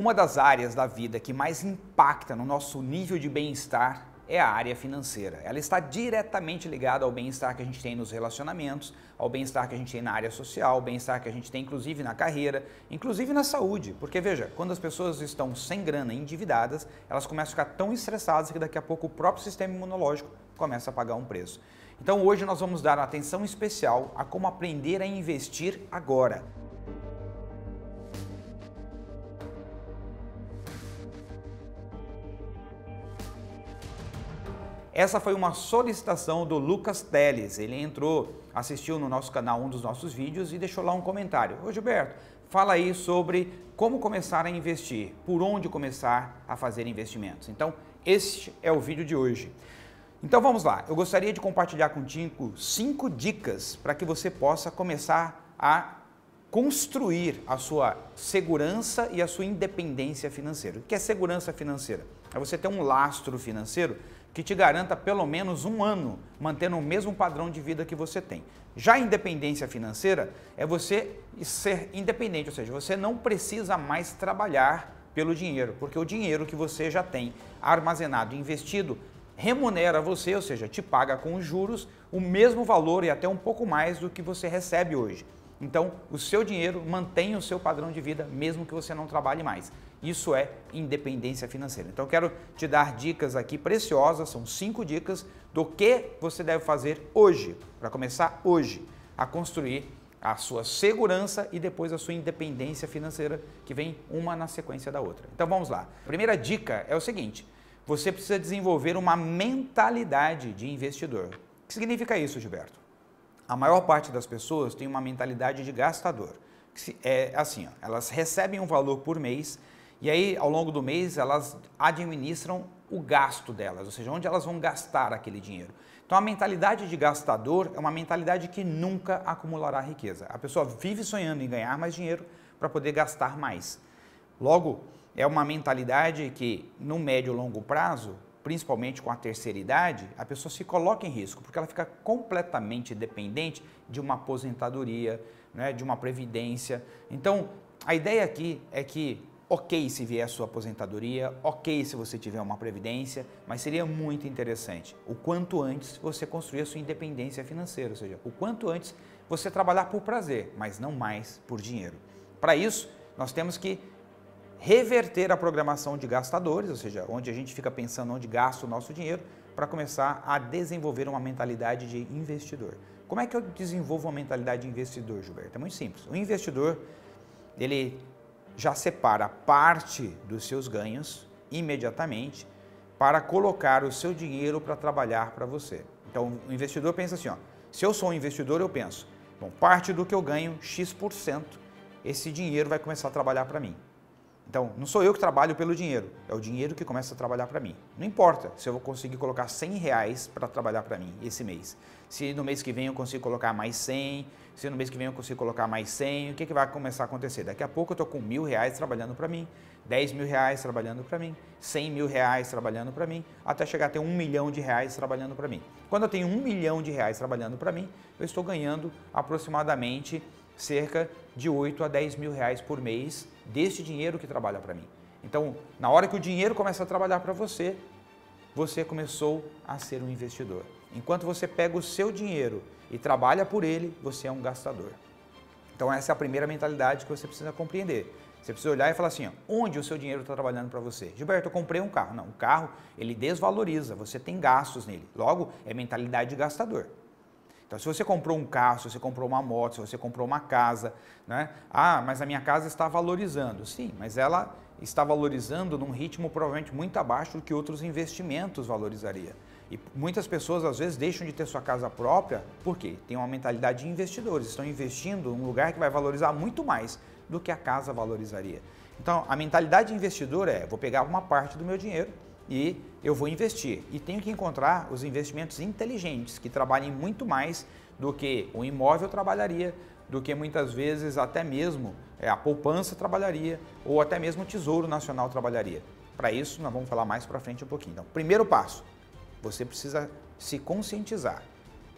Uma das áreas da vida que mais impacta no nosso nível de bem-estar é a área financeira. Ela está diretamente ligada ao bem-estar que a gente tem nos relacionamentos, ao bem-estar que a gente tem na área social, ao bem-estar que a gente tem inclusive na carreira, inclusive na saúde. Porque veja, quando as pessoas estão sem grana, endividadas, elas começam a ficar tão estressadas que daqui a pouco o próprio sistema imunológico começa a pagar um preço. Então hoje nós vamos dar atenção especial a como aprender a investir agora. Essa foi uma solicitação do Lucas Teles. Ele entrou, assistiu no nosso canal um dos nossos vídeos e deixou lá um comentário. Ô Gilberto, fala aí sobre como começar a investir, por onde começar a fazer investimentos. Então, este é o vídeo de hoje. Então vamos lá, eu gostaria de compartilhar contigo cinco dicas para que você possa começar a construir a sua segurança e a sua independência financeira. O que é segurança financeira? É você ter um lastro financeiro que te garanta pelo menos um ano mantendo o mesmo padrão de vida que você tem. Já a independência financeira é você ser independente, ou seja, você não precisa mais trabalhar pelo dinheiro, porque o dinheiro que você já tem armazenado e investido remunera você, ou seja, te paga com os juros o mesmo valor e até um pouco mais do que você recebe hoje. Então, o seu dinheiro mantém o seu padrão de vida mesmo que você não trabalhe mais. Isso é independência financeira. Então, eu quero te dar dicas aqui preciosas, são cinco dicas do que você deve fazer hoje, para começar hoje a construir a sua segurança e depois a sua independência financeira, que vem uma na sequência da outra. Então, vamos lá. primeira dica é o seguinte: você precisa desenvolver uma mentalidade de investidor. O que significa isso, Gilberto? A maior parte das pessoas tem uma mentalidade de gastador. É assim, ó, elas recebem um valor por mês e aí, ao longo do mês, elas administram o gasto delas, ou seja, onde elas vão gastar aquele dinheiro. Então, a mentalidade de gastador é uma mentalidade que nunca acumulará riqueza. A pessoa vive sonhando em ganhar mais dinheiro para poder gastar mais. Logo, é uma mentalidade que, no médio e longo prazo, principalmente com a terceira idade, a pessoa se coloca em risco, porque ela fica completamente dependente de uma aposentadoria, né, de uma previdência. Então, a ideia aqui é que ok se vier a sua aposentadoria, ok se você tiver uma previdência, mas seria muito interessante o quanto antes você construir a sua independência financeira, ou seja, o quanto antes você trabalhar por prazer, mas não mais por dinheiro. Para isso, nós temos que reverter a programação de gastadores, ou seja, onde a gente fica pensando onde gasta o nosso dinheiro, para começar a desenvolver uma mentalidade de investidor. Como é que eu desenvolvo uma mentalidade de investidor, Gilberto? É muito simples. O investidor, ele já separa parte dos seus ganhos imediatamente para colocar o seu dinheiro para trabalhar para você. Então, o investidor pensa assim, ó, se eu sou um investidor, eu penso, bom, parte do que eu ganho, X%, esse dinheiro vai começar a trabalhar para mim. Então, não sou eu que trabalho pelo dinheiro, é o dinheiro que começa a trabalhar para mim. Não importa se eu vou conseguir colocar 100 reais para trabalhar para mim esse mês. Se no mês que vem eu consigo colocar mais 100, se no mês que vem eu consigo colocar mais 100, o que, que vai começar a acontecer? Daqui a pouco eu estou com mil reais trabalhando para mim, 10 mil reais trabalhando para mim, 100 mil reais trabalhando para mim, até chegar a ter um milhão de reais trabalhando para mim. Quando eu tenho um milhão de reais trabalhando para mim, eu estou ganhando aproximadamente cerca de 8 a 10 mil reais por mês deste dinheiro que trabalha para mim. Então, na hora que o dinheiro começa a trabalhar para você, você começou a ser um investidor. Enquanto você pega o seu dinheiro e trabalha por ele, você é um gastador. Então, essa é a primeira mentalidade que você precisa compreender. Você precisa olhar e falar assim, onde o seu dinheiro está trabalhando para você? Gilberto, eu comprei um carro. Não, o carro ele desvaloriza, você tem gastos nele. Logo, é mentalidade de gastador. Então, se você comprou um carro, se você comprou uma moto, se você comprou uma casa, né? Ah, mas a minha casa está valorizando. Sim, mas ela está valorizando num ritmo provavelmente muito abaixo do que outros investimentos valorizaria. E muitas pessoas às vezes deixam de ter sua casa própria porque tem uma mentalidade de investidores, estão investindo em um lugar que vai valorizar muito mais do que a casa valorizaria. Então, a mentalidade de investidor é: vou pegar uma parte do meu dinheiro, e eu vou investir. E tenho que encontrar os investimentos inteligentes, que trabalhem muito mais do que o imóvel trabalharia, do que muitas vezes até mesmo é, a poupança trabalharia ou até mesmo o Tesouro Nacional trabalharia. Para isso, nós vamos falar mais para frente um pouquinho. Então, primeiro passo, você precisa se conscientizar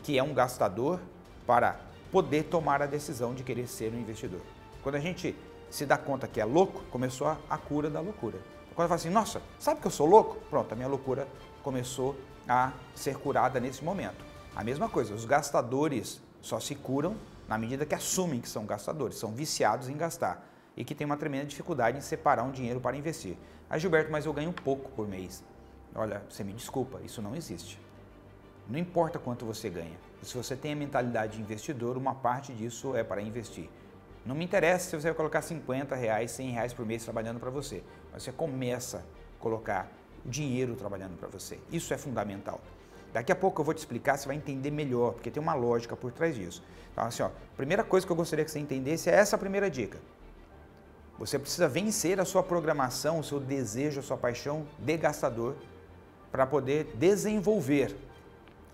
que é um gastador para poder tomar a decisão de querer ser um investidor. Quando a gente se dá conta que é louco, começou a cura da loucura. Quando eu falo assim, nossa, sabe que eu sou louco? Pronto, a minha loucura começou a ser curada nesse momento. A mesma coisa, os gastadores só se curam na medida que assumem que são gastadores, são viciados em gastar e que têm uma tremenda dificuldade em separar um dinheiro para investir. Ah, Gilberto, mas eu ganho pouco por mês. Olha, você me desculpa, isso não existe. Não importa quanto você ganha. Se você tem a mentalidade de investidor, uma parte disso é para investir. Não me interessa se você vai colocar 50 reais, 100 reais por mês trabalhando para você você começa a colocar dinheiro trabalhando para você. Isso é fundamental. Daqui a pouco eu vou te explicar, você vai entender melhor, porque tem uma lógica por trás disso. Então, assim, ó, primeira coisa que eu gostaria que você entendesse é essa primeira dica. Você precisa vencer a sua programação, o seu desejo, a sua paixão de gastador para poder desenvolver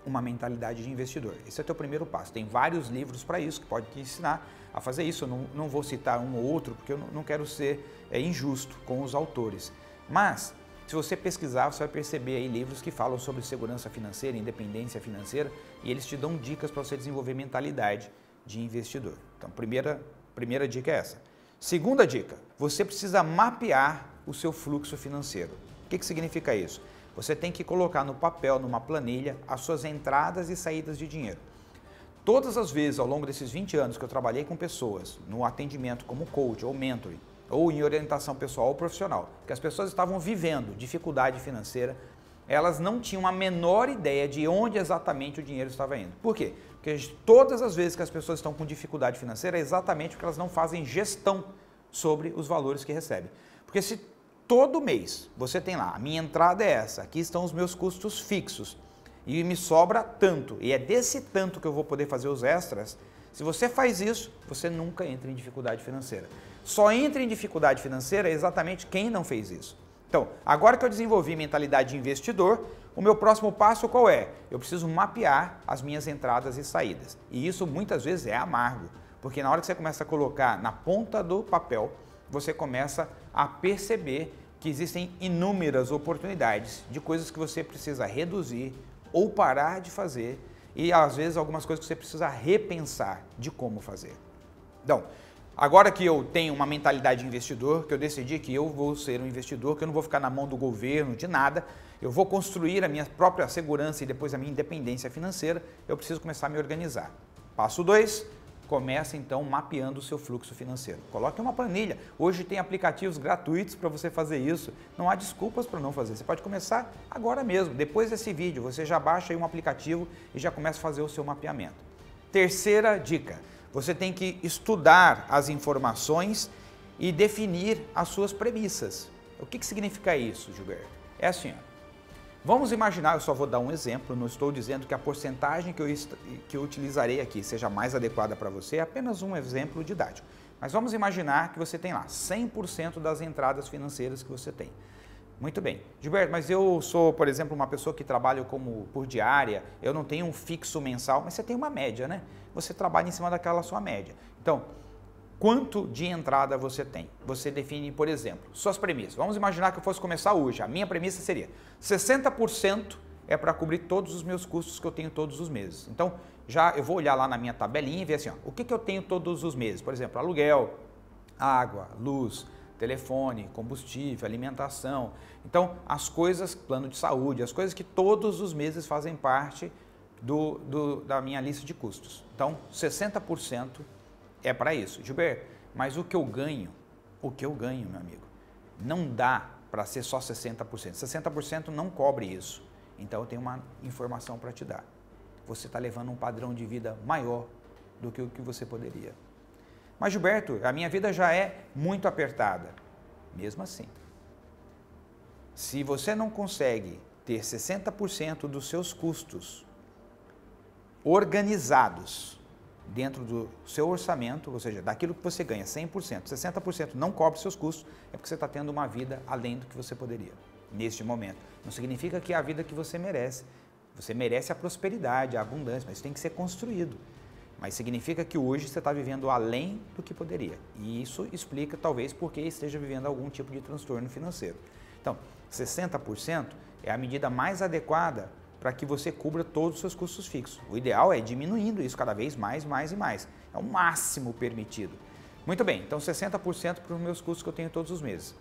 uma mentalidade de investidor. Esse é o teu primeiro passo. Tem vários livros para isso que pode te ensinar a fazer isso. Eu não, não vou citar um ou outro porque eu não quero ser é, injusto com os autores. Mas se você pesquisar, você vai perceber aí livros que falam sobre segurança financeira, independência financeira, e eles te dão dicas para você desenvolver mentalidade de investidor. Então, primeira, primeira dica é essa. Segunda dica, você precisa mapear o seu fluxo financeiro. O que, que significa isso? Você tem que colocar no papel, numa planilha, as suas entradas e saídas de dinheiro. Todas as vezes ao longo desses 20 anos que eu trabalhei com pessoas no atendimento como coach ou mentoring, ou em orientação pessoal ou profissional, que as pessoas estavam vivendo dificuldade financeira, elas não tinham a menor ideia de onde exatamente o dinheiro estava indo. Por quê? Porque todas as vezes que as pessoas estão com dificuldade financeira é exatamente porque elas não fazem gestão sobre os valores que recebem. Porque se Todo mês você tem lá, a minha entrada é essa, aqui estão os meus custos fixos e me sobra tanto, e é desse tanto que eu vou poder fazer os extras. Se você faz isso, você nunca entra em dificuldade financeira. Só entra em dificuldade financeira exatamente quem não fez isso. Então, agora que eu desenvolvi mentalidade de investidor, o meu próximo passo qual é? Eu preciso mapear as minhas entradas e saídas. E isso muitas vezes é amargo, porque na hora que você começa a colocar na ponta do papel, você começa a a perceber que existem inúmeras oportunidades de coisas que você precisa reduzir ou parar de fazer e às vezes algumas coisas que você precisa repensar de como fazer. Então, agora que eu tenho uma mentalidade de investidor, que eu decidi que eu vou ser um investidor, que eu não vou ficar na mão do governo de nada, eu vou construir a minha própria segurança e depois a minha independência financeira, eu preciso começar a me organizar. Passo 2, começa então mapeando o seu fluxo financeiro. Coloque uma planilha. Hoje tem aplicativos gratuitos para você fazer isso. Não há desculpas para não fazer. Você pode começar agora mesmo. Depois desse vídeo, você já baixa aí um aplicativo e já começa a fazer o seu mapeamento. Terceira dica: você tem que estudar as informações e definir as suas premissas. O que, que significa isso, Gilberto? É assim, ó. Vamos imaginar, eu só vou dar um exemplo, não estou dizendo que a porcentagem que eu, que eu utilizarei aqui seja mais adequada para você, é apenas um exemplo didático. Mas vamos imaginar que você tem lá 100% das entradas financeiras que você tem. Muito bem. Gilberto, mas eu sou, por exemplo, uma pessoa que trabalha como por diária, eu não tenho um fixo mensal, mas você tem uma média, né? Você trabalha em cima daquela sua média. Então, quanto de entrada você tem. Você define, por exemplo, suas premissas. Vamos imaginar que eu fosse começar hoje. A minha premissa seria 60% é para cobrir todos os meus custos que eu tenho todos os meses. Então, já eu vou olhar lá na minha tabelinha e ver assim, ó, o que, que eu tenho todos os meses? Por exemplo, aluguel, água, luz, telefone, combustível, alimentação. Então, as coisas, plano de saúde, as coisas que todos os meses fazem parte do, do da minha lista de custos. Então, 60% é para isso. Gilberto, mas o que eu ganho, o que eu ganho, meu amigo, não dá para ser só 60%. 60% não cobre isso. Então eu tenho uma informação para te dar. Você está levando um padrão de vida maior do que o que você poderia. Mas Gilberto, a minha vida já é muito apertada. Mesmo assim, se você não consegue ter 60% dos seus custos organizados dentro do seu orçamento, ou seja, daquilo que você ganha 100%, 60% não cobre seus custos, é porque você está tendo uma vida além do que você poderia neste momento. Não significa que é a vida que você merece. Você merece a prosperidade, a abundância, mas isso tem que ser construído. Mas significa que hoje você está vivendo além do que poderia. E isso explica talvez porque esteja vivendo algum tipo de transtorno financeiro. Então, 60% é a medida mais adequada para que você cubra todos os seus custos fixos. O ideal é diminuindo isso cada vez mais, mais e mais. É o máximo permitido. Muito bem, então 60% para os meus custos que eu tenho todos os meses.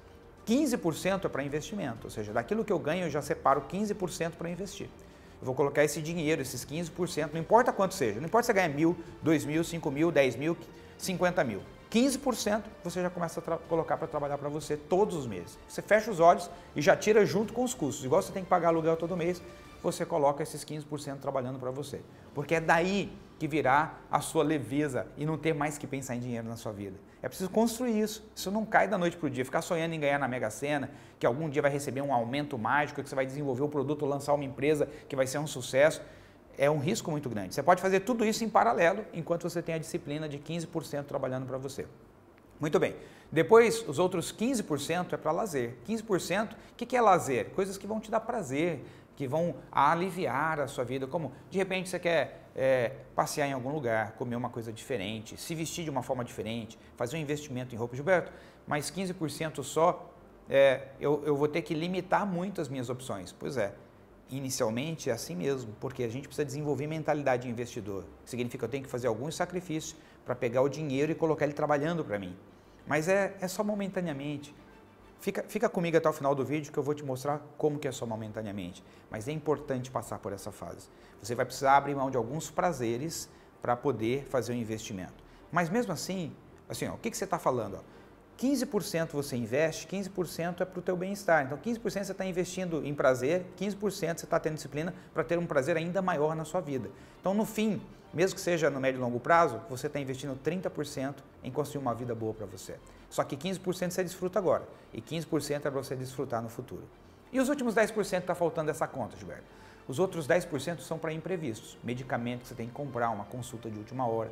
15% é para investimento, ou seja, daquilo que eu ganho eu já separo 15% para investir. Eu vou colocar esse dinheiro, esses 15%, não importa quanto seja, não importa se você ganha mil, dois mil, cinco mil, dez mil, cinquenta mil. 15% você já começa a colocar para trabalhar para você todos os meses. Você fecha os olhos e já tira junto com os custos. Igual você tem que pagar aluguel todo mês, você coloca esses 15% trabalhando para você. Porque é daí que virá a sua leveza e não ter mais que pensar em dinheiro na sua vida. É preciso construir isso. Isso não cai da noite para o dia. Ficar sonhando em ganhar na Mega Sena, que algum dia vai receber um aumento mágico, que você vai desenvolver o um produto, lançar uma empresa que vai ser um sucesso, é um risco muito grande. Você pode fazer tudo isso em paralelo, enquanto você tem a disciplina de 15% trabalhando para você. Muito bem. Depois, os outros 15% é para lazer. 15%, o que, que é lazer? Coisas que vão te dar prazer, que vão aliviar a sua vida, como de repente você quer é, passear em algum lugar, comer uma coisa diferente, se vestir de uma forma diferente, fazer um investimento em roupa. Gilberto, mas 15% só, é, eu, eu vou ter que limitar muito as minhas opções. Pois é, inicialmente é assim mesmo, porque a gente precisa desenvolver mentalidade de investidor. Significa que eu tenho que fazer alguns sacrifícios para pegar o dinheiro e colocar ele trabalhando para mim. Mas é, é só momentaneamente Fica, fica comigo até o final do vídeo que eu vou te mostrar como que é só momentaneamente. Mas é importante passar por essa fase. Você vai precisar abrir mão de alguns prazeres para poder fazer um investimento. Mas mesmo assim, assim, ó, o que, que você está falando? Ó? 15% você investe, 15% é para o teu bem-estar. Então, 15% você está investindo em prazer, 15% você está tendo disciplina para ter um prazer ainda maior na sua vida. Então, no fim, mesmo que seja no médio e longo prazo, você está investindo 30% em construir uma vida boa para você. Só que 15% você desfruta agora e 15% é para você desfrutar no futuro. E os últimos 10% está faltando essa conta, Gilberto. Os outros 10% são para imprevistos, medicamento que você tem que comprar, uma consulta de última hora.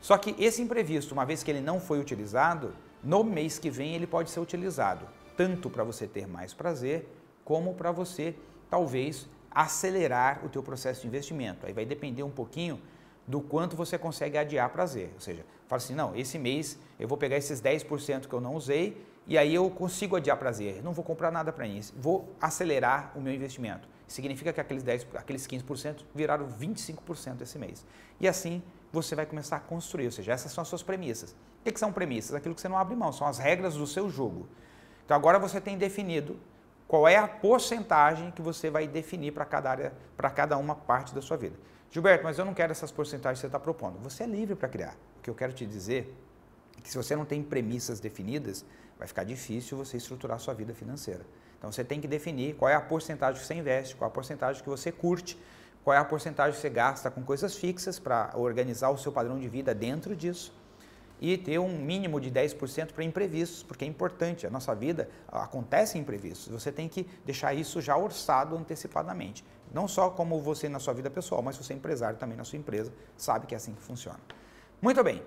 Só que esse imprevisto, uma vez que ele não foi utilizado, no mês que vem ele pode ser utilizado tanto para você ter mais prazer, como para você talvez acelerar o teu processo de investimento. Aí vai depender um pouquinho do quanto você consegue adiar prazer. Ou seja, fala assim, não, esse mês eu vou pegar esses 10% que eu não usei e aí eu consigo adiar prazer. Não vou comprar nada para isso. Vou acelerar o meu investimento. Significa que aqueles 10, aqueles 15% viraram 25% esse mês. E assim você vai começar a construir, ou seja, essas são as suas premissas. O que são premissas? Aquilo que você não abre mão, são as regras do seu jogo. Então agora você tem definido qual é a porcentagem que você vai definir para cada área, para cada uma parte da sua vida. Gilberto, mas eu não quero essas porcentagens que você está propondo. Você é livre para criar. O que eu quero te dizer é que se você não tem premissas definidas, vai ficar difícil você estruturar sua vida financeira. Então você tem que definir qual é a porcentagem que você investe, qual é a porcentagem que você curte, qual é a porcentagem que você gasta com coisas fixas para organizar o seu padrão de vida dentro disso e ter um mínimo de 10% para imprevistos, porque é importante, a nossa vida acontece imprevistos, você tem que deixar isso já orçado antecipadamente. Não só como você na sua vida pessoal, mas você é empresário também na sua empresa, sabe que é assim que funciona. Muito bem.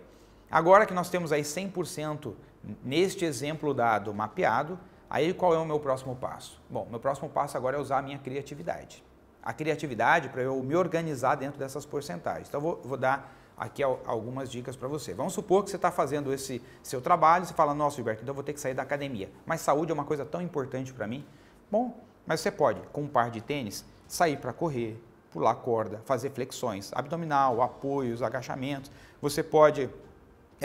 Agora que nós temos aí 100% neste exemplo dado mapeado, aí qual é o meu próximo passo? Bom, meu próximo passo agora é usar a minha criatividade. A criatividade para eu me organizar dentro dessas porcentagens. Então, vou, vou dar aqui algumas dicas para você. Vamos supor que você está fazendo esse seu trabalho, você fala, nossa, Gilberto, então eu vou ter que sair da academia. Mas saúde é uma coisa tão importante para mim. Bom, mas você pode, com um par de tênis, sair para correr, pular corda, fazer flexões abdominal, apoios, agachamentos. Você pode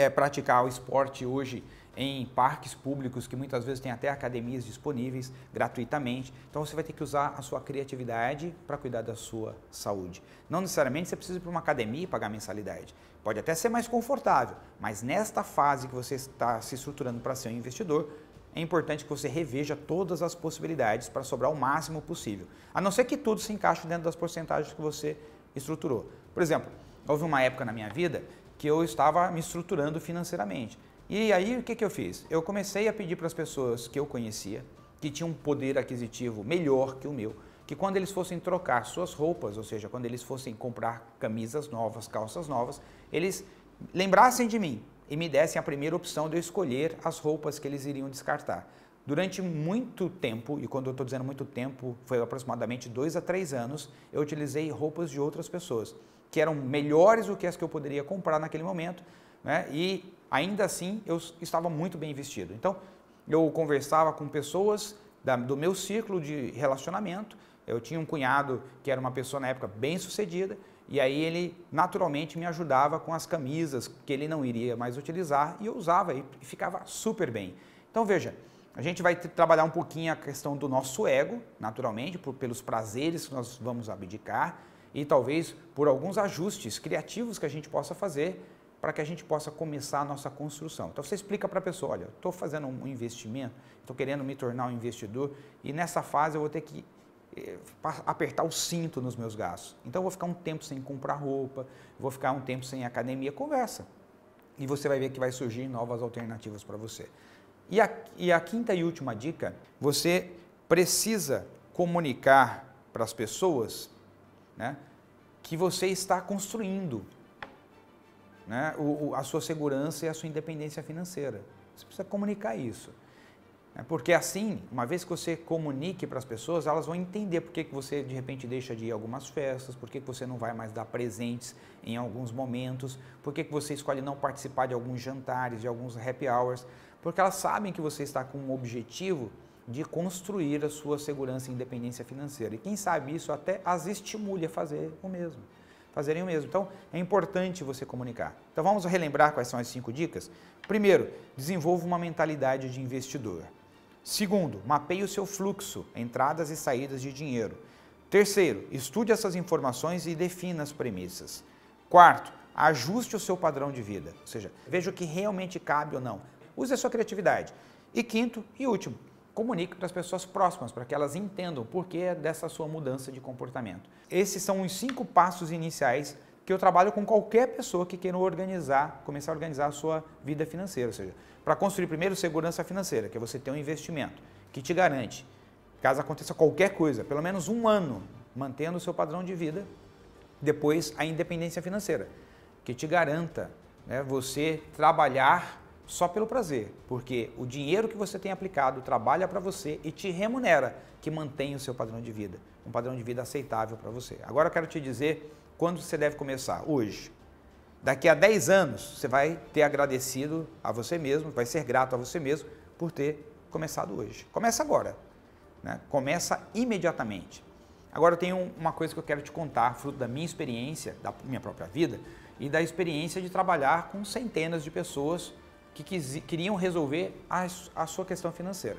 é, praticar o esporte hoje em parques públicos que muitas vezes tem até academias disponíveis gratuitamente. Então você vai ter que usar a sua criatividade para cuidar da sua saúde. Não necessariamente você precisa ir para uma academia e pagar mensalidade. Pode até ser mais confortável, mas nesta fase que você está se estruturando para ser um investidor, é importante que você reveja todas as possibilidades para sobrar o máximo possível. A não ser que tudo se encaixe dentro das porcentagens que você estruturou. Por exemplo, houve uma época na minha vida que eu estava me estruturando financeiramente. E aí o que, que eu fiz? Eu comecei a pedir para as pessoas que eu conhecia, que tinham um poder aquisitivo melhor que o meu, que quando eles fossem trocar suas roupas, ou seja, quando eles fossem comprar camisas novas, calças novas, eles lembrassem de mim e me dessem a primeira opção de eu escolher as roupas que eles iriam descartar. Durante muito tempo, e quando eu estou dizendo muito tempo, foi aproximadamente dois a três anos, eu utilizei roupas de outras pessoas que eram melhores do que as que eu poderia comprar naquele momento, né? E ainda assim eu estava muito bem vestido. Então eu conversava com pessoas da, do meu círculo de relacionamento. Eu tinha um cunhado que era uma pessoa na época bem sucedida e aí ele naturalmente me ajudava com as camisas que ele não iria mais utilizar e eu usava e ficava super bem. Então veja, a gente vai trabalhar um pouquinho a questão do nosso ego, naturalmente, por, pelos prazeres que nós vamos abdicar, e talvez por alguns ajustes criativos que a gente possa fazer para que a gente possa começar a nossa construção. Então você explica para a pessoa, olha, estou fazendo um investimento, estou querendo me tornar um investidor e nessa fase eu vou ter que eh, apertar o cinto nos meus gastos. Então eu vou ficar um tempo sem comprar roupa, vou ficar um tempo sem academia, conversa. E você vai ver que vai surgir novas alternativas para você. E a, e a quinta e última dica, você precisa comunicar para as pessoas né, que você está construindo né, o, a sua segurança e a sua independência financeira. Você precisa comunicar isso. Né, porque assim, uma vez que você comunique para as pessoas, elas vão entender por que, que você de repente deixa de ir a algumas festas, por que, que você não vai mais dar presentes em alguns momentos, por que, que você escolhe não participar de alguns jantares, de alguns happy hours, porque elas sabem que você está com um objetivo de construir a sua segurança e independência financeira. E quem sabe isso até as estimule a fazer o mesmo. Fazerem o mesmo. Então, é importante você comunicar. Então, vamos relembrar quais são as cinco dicas. Primeiro, desenvolva uma mentalidade de investidor. Segundo, mapeie o seu fluxo, entradas e saídas de dinheiro. Terceiro, estude essas informações e defina as premissas. Quarto, ajuste o seu padrão de vida, ou seja, veja o que realmente cabe ou não. Use a sua criatividade. E quinto e último, comunique para as pessoas próximas, para que elas entendam o porquê é dessa sua mudança de comportamento. Esses são os cinco passos iniciais que eu trabalho com qualquer pessoa que queira organizar, começar a organizar a sua vida financeira, ou seja, para construir primeiro segurança financeira, que é você ter um investimento que te garante, caso aconteça qualquer coisa, pelo menos um ano mantendo o seu padrão de vida, depois a independência financeira, que te garanta né, você trabalhar só pelo prazer, porque o dinheiro que você tem aplicado trabalha para você e te remunera, que mantém o seu padrão de vida, um padrão de vida aceitável para você. Agora eu quero te dizer quando você deve começar, hoje. Daqui a 10 anos, você vai ter agradecido a você mesmo, vai ser grato a você mesmo por ter começado hoje. Começa agora, né? começa imediatamente. Agora eu tenho uma coisa que eu quero te contar, fruto da minha experiência, da minha própria vida e da experiência de trabalhar com centenas de pessoas que quis, queriam resolver a, a, sua questão financeira.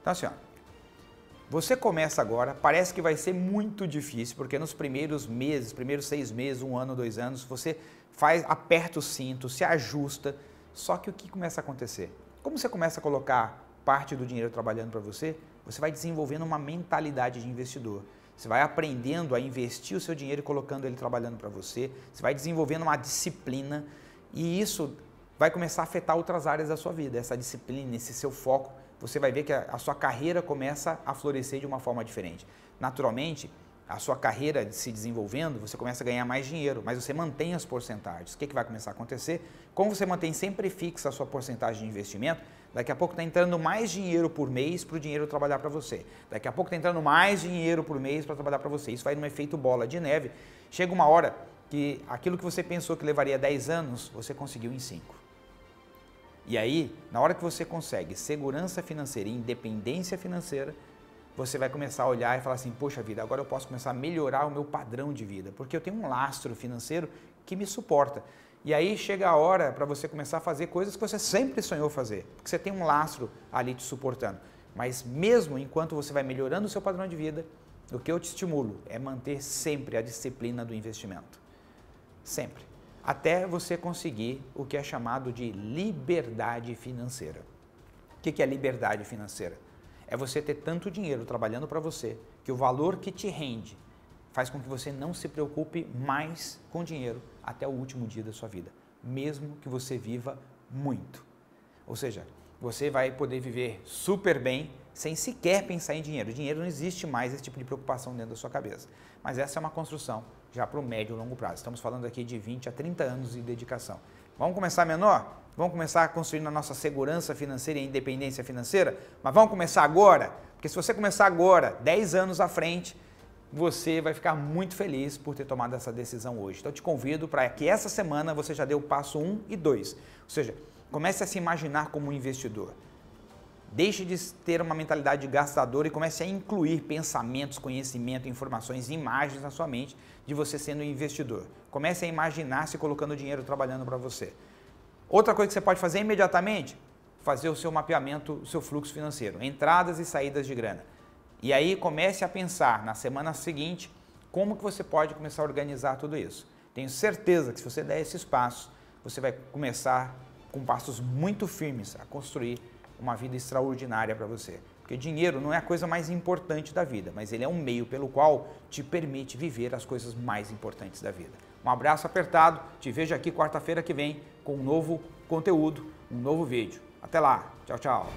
Então, assim, ó, você começa agora, parece que vai ser muito difícil, porque nos primeiros meses, primeiros seis meses, um ano, dois anos, você faz, aperta o cinto, se ajusta. Só que o que começa a acontecer? Como você começa a colocar parte do dinheiro trabalhando para você, você vai desenvolvendo uma mentalidade de investidor. Você vai aprendendo a investir o seu dinheiro e colocando ele trabalhando para você. Você vai desenvolvendo uma disciplina. E isso vai começar a afetar outras áreas da sua vida. Essa disciplina, esse seu foco, você vai ver que a, a sua carreira começa a florescer de uma forma diferente. Naturalmente, a sua carreira se desenvolvendo, você começa a ganhar mais dinheiro, mas você mantém as porcentagens. O que, que vai começar a acontecer? Como você mantém sempre fixa a sua porcentagem de investimento, daqui a pouco está entrando mais dinheiro por mês para o dinheiro trabalhar para você. Daqui a pouco está entrando mais dinheiro por mês para trabalhar para você. Isso vai num efeito bola de neve. Chega uma hora que aquilo que você pensou que levaria 10 anos, você conseguiu em 5. E aí, na hora que você consegue segurança financeira e independência financeira, você vai começar a olhar e falar assim: poxa vida, agora eu posso começar a melhorar o meu padrão de vida, porque eu tenho um lastro financeiro que me suporta. E aí chega a hora para você começar a fazer coisas que você sempre sonhou fazer, porque você tem um lastro ali te suportando. Mas mesmo enquanto você vai melhorando o seu padrão de vida, o que eu te estimulo é manter sempre a disciplina do investimento. Sempre até você conseguir o que é chamado de liberdade financeira. O que é liberdade financeira? É você ter tanto dinheiro trabalhando para você que o valor que te rende faz com que você não se preocupe mais com dinheiro até o último dia da sua vida, mesmo que você viva muito. Ou seja, você vai poder viver super bem sem sequer pensar em dinheiro. Dinheiro não existe mais esse tipo de preocupação dentro da sua cabeça. Mas essa é uma construção já para o médio e longo prazo. Estamos falando aqui de 20 a 30 anos de dedicação. Vamos começar menor? Vamos começar construindo a nossa segurança financeira e independência financeira? Mas vamos começar agora? Porque se você começar agora, 10 anos à frente, você vai ficar muito feliz por ter tomado essa decisão hoje. Então, eu te convido para que essa semana você já dê o passo 1 e 2. Ou seja, comece a se imaginar como um investidor. Deixe de ter uma mentalidade gastadora e comece a incluir pensamentos, conhecimento, informações, imagens na sua mente de você sendo um investidor. Comece a imaginar se colocando dinheiro trabalhando para você. Outra coisa que você pode fazer imediatamente, fazer o seu mapeamento, o seu fluxo financeiro, entradas e saídas de grana. E aí comece a pensar na semana seguinte como que você pode começar a organizar tudo isso. Tenho certeza que se você der esses passos, você vai começar com passos muito firmes a construir uma vida extraordinária para você. Porque dinheiro não é a coisa mais importante da vida, mas ele é um meio pelo qual te permite viver as coisas mais importantes da vida. Um abraço apertado, te vejo aqui quarta-feira que vem com um novo conteúdo, um novo vídeo. Até lá, tchau, tchau.